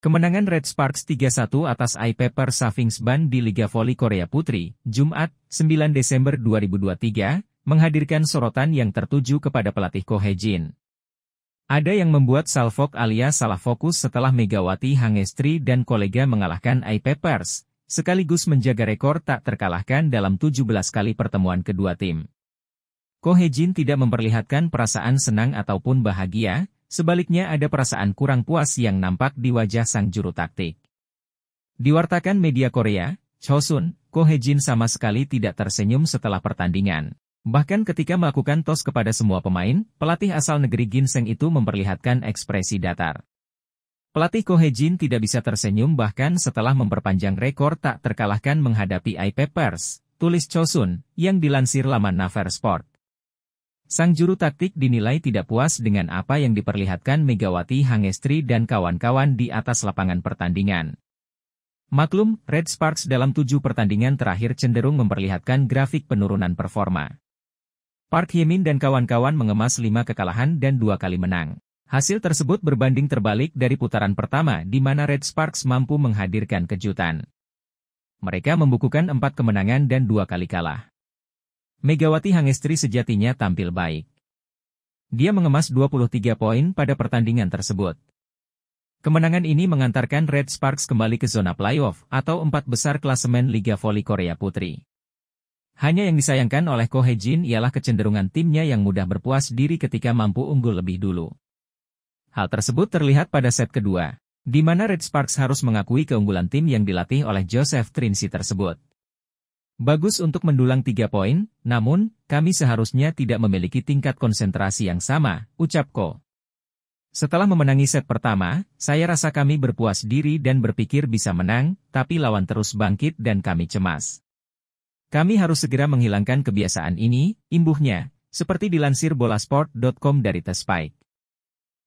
Kemenangan Red Sparks 3-1 atas IPaper paper Savings Band di Liga Voli Korea Putri, Jumat, 9 Desember 2023, menghadirkan sorotan yang tertuju kepada pelatih Ko Jin. Ada yang membuat Salfok alias salah fokus setelah Megawati Hangestri dan kolega mengalahkan IPapers, sekaligus menjaga rekor tak terkalahkan dalam 17 kali pertemuan kedua tim. Ko Jin tidak memperlihatkan perasaan senang ataupun bahagia, Sebaliknya ada perasaan kurang puas yang nampak di wajah sang juru taktik. Diwartakan media Korea, Chosun, Ko Hejin sama sekali tidak tersenyum setelah pertandingan. Bahkan ketika melakukan tos kepada semua pemain, pelatih asal negeri Ginseng itu memperlihatkan ekspresi datar. Pelatih Ko Hejin tidak bisa tersenyum bahkan setelah memperpanjang rekor tak terkalahkan menghadapi iPapers, tulis Chosun, yang dilansir laman Naver Sport. Sang juru taktik dinilai tidak puas dengan apa yang diperlihatkan Megawati Hangestri dan kawan-kawan di atas lapangan pertandingan. Maklum, Red Sparks dalam tujuh pertandingan terakhir cenderung memperlihatkan grafik penurunan performa. Park Yemin dan kawan-kawan mengemas lima kekalahan dan dua kali menang. Hasil tersebut berbanding terbalik dari putaran pertama di mana Red Sparks mampu menghadirkan kejutan. Mereka membukukan empat kemenangan dan dua kali kalah. Megawati Hangestri sejatinya tampil baik. Dia mengemas 23 poin pada pertandingan tersebut. Kemenangan ini mengantarkan Red Sparks kembali ke zona playoff atau empat besar klasemen Liga Voli Korea Putri. Hanya yang disayangkan oleh Ko Hye Jin ialah kecenderungan timnya yang mudah berpuas diri ketika mampu unggul lebih dulu. Hal tersebut terlihat pada set kedua, di mana Red Sparks harus mengakui keunggulan tim yang dilatih oleh Joseph Trinsi tersebut. Bagus untuk mendulang tiga poin, namun, kami seharusnya tidak memiliki tingkat konsentrasi yang sama, ucap Ko. Setelah memenangi set pertama, saya rasa kami berpuas diri dan berpikir bisa menang, tapi lawan terus bangkit dan kami cemas. Kami harus segera menghilangkan kebiasaan ini, imbuhnya, seperti dilansir bolasport.com dari The Spike.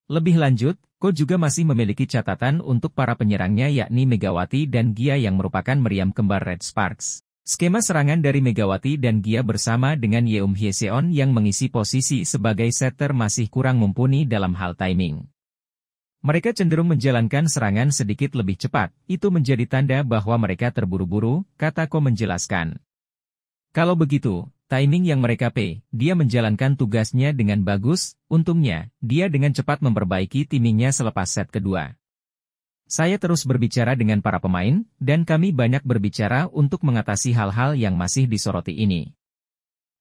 Lebih lanjut, Ko juga masih memiliki catatan untuk para penyerangnya yakni Megawati dan Gia yang merupakan meriam kembar Red Sparks. Skema serangan dari Megawati dan Gia bersama dengan Yeum Hyeseon yang mengisi posisi sebagai setter masih kurang mumpuni dalam hal timing. Mereka cenderung menjalankan serangan sedikit lebih cepat, itu menjadi tanda bahwa mereka terburu-buru, kata Ko menjelaskan. Kalau begitu, timing yang mereka P, dia menjalankan tugasnya dengan bagus, untungnya, dia dengan cepat memperbaiki timingnya selepas set kedua. Saya terus berbicara dengan para pemain, dan kami banyak berbicara untuk mengatasi hal-hal yang masih disoroti ini.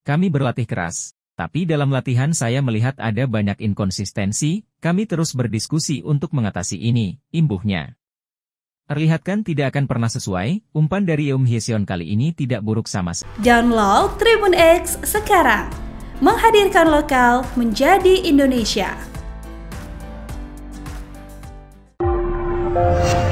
Kami berlatih keras, tapi dalam latihan saya melihat ada banyak inkonsistensi, kami terus berdiskusi untuk mengatasi ini, imbuhnya. Terlihatkan tidak akan pernah sesuai, umpan dari Eum Hyesion kali ini tidak buruk sama sekali. Download Tribun X sekarang, menghadirkan lokal menjadi Indonesia. Thank you.